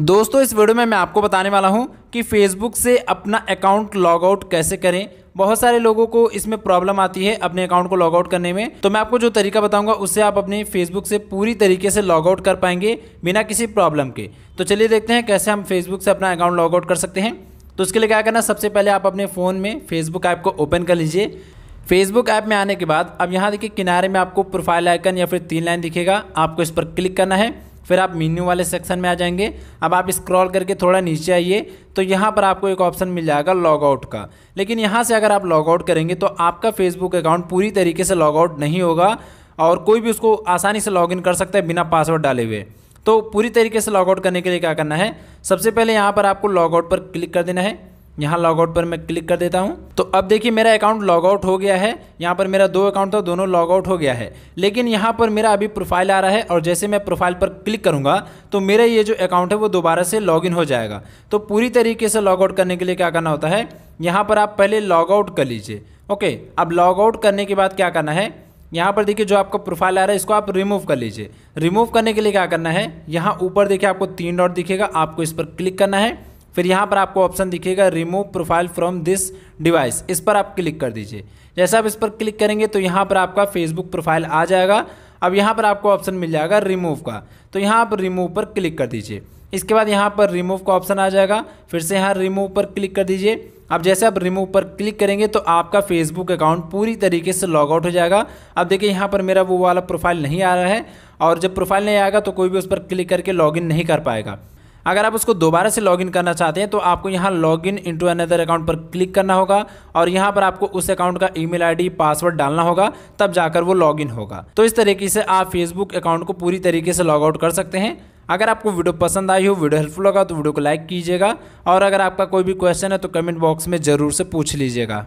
दोस्तों इस वीडियो में मैं आपको बताने वाला हूं कि फेसबुक से अपना अकाउंट लॉग आउट कैसे करें बहुत सारे लोगों को इसमें प्रॉब्लम आती है अपने अकाउंट को लॉग आउट करने में तो मैं आपको जो तरीका बताऊंगा उससे आप अपने फेसबुक से पूरी तरीके से लॉग आउट कर पाएंगे बिना किसी प्रॉब्लम के तो चलिए देखते हैं कैसे हम फेसबुक से अपना अकाउंट लॉग आउट कर सकते हैं तो उसके लिए क्या करना सबसे पहले आप अपने फ़ोन में फेसबुक ऐप को ओपन कर लीजिए फेसबुक ऐप में आने के बाद अब यहाँ देखिए किनारे में आपको प्रोफाइल आइकन या फिर तीन लाइन दिखेगा आपको इस पर क्लिक करना है फिर आप मीन्यू वाले सेक्शन में आ जाएंगे अब आप स्क्रॉल करके थोड़ा नीचे आइए तो यहाँ पर आपको एक ऑप्शन मिल जाएगा लॉग आउट का लेकिन यहाँ से अगर आप लॉग आउट करेंगे तो आपका फेसबुक अकाउंट पूरी तरीके से लॉग आउट नहीं होगा और कोई भी उसको आसानी से लॉगिन कर सकता है बिना पासवर्ड डाले हुए तो पूरी तरीके से लॉगआउट करने के लिए क्या करना है सबसे पहले यहाँ पर आपको लॉगआउट पर क्लिक कर देना है यहाँ लॉगआउट पर मैं क्लिक कर देता हूँ तो अब देखिए मेरा अकाउंट लॉगआउट हो गया है यहाँ पर मेरा दो अकाउंट था दोनों लॉगआउट हो गया है लेकिन यहाँ पर मेरा अभी प्रोफाइल आ रहा है और जैसे मैं प्रोफाइल पर क्लिक करूँगा तो मेरा ये जो अकाउंट है वो दोबारा से लॉगिन हो जाएगा तो पूरी तरीके से लॉगआउट करने के लिए क्या करना होता है यहाँ पर आप पहले लॉगआउट कर लीजिए ओके अब लॉगआउट करने के बाद क्या करना है यहाँ पर देखिए जो आपका प्रोफाइल आ रहा है इसको आप रिमूव कर लीजिए रिमूव करने के लिए क्या करना है यहाँ ऊपर देखिए आपको तीन डॉट दिखेगा आपको इस पर क्लिक करना है फिर यहाँ पर आपको ऑप्शन दिखेगा remove profile from this device इस पर आप क्लिक कर दीजिए जैसे आप इस पर क्लिक करेंगे तो यहाँ पर आपका फेसबुक प्रोफाइल आ जाएगा अब यहाँ पर आपको ऑप्शन मिल जाएगा रिमूव का तो यहाँ आप रिमूव पर क्लिक कर दीजिए इसके बाद यहाँ पर रिमूव का ऑप्शन आ जाएगा फिर से यहाँ रिमूव पर क्लिक कर दीजिए अब जैसे आप रिमूव पर क्लिक करेंगे तो आपका फेसबुक अकाउंट पूरी तरीके से लॉग आउट हो जाएगा अब देखिए यहाँ पर मेरा वो वाला प्रोफाइल नहीं आ रहा है और जब प्रोफाइल नहीं आएगा तो कोई भी उस पर क्लिक करके लॉगिन नहीं कर पाएगा अगर आप उसको दोबारा से लॉगिन करना चाहते हैं तो आपको यहाँ लॉगिन इनटू अनदर अकाउंट पर क्लिक करना होगा और यहाँ पर आपको उस अकाउंट का ईमेल आईडी पासवर्ड डालना होगा तब जाकर वो लॉगिन होगा तो इस तरीके से आप फेसबुक अकाउंट को पूरी तरीके से लॉग आउट कर सकते हैं अगर आपको वीडियो पसंद आई हो वीडियो हेल्पफुल लगा तो वीडियो को लाइक कीजिएगा और अगर आपका कोई भी क्वेश्चन है तो कमेंट बॉक्स में ज़रूर से पूछ लीजिएगा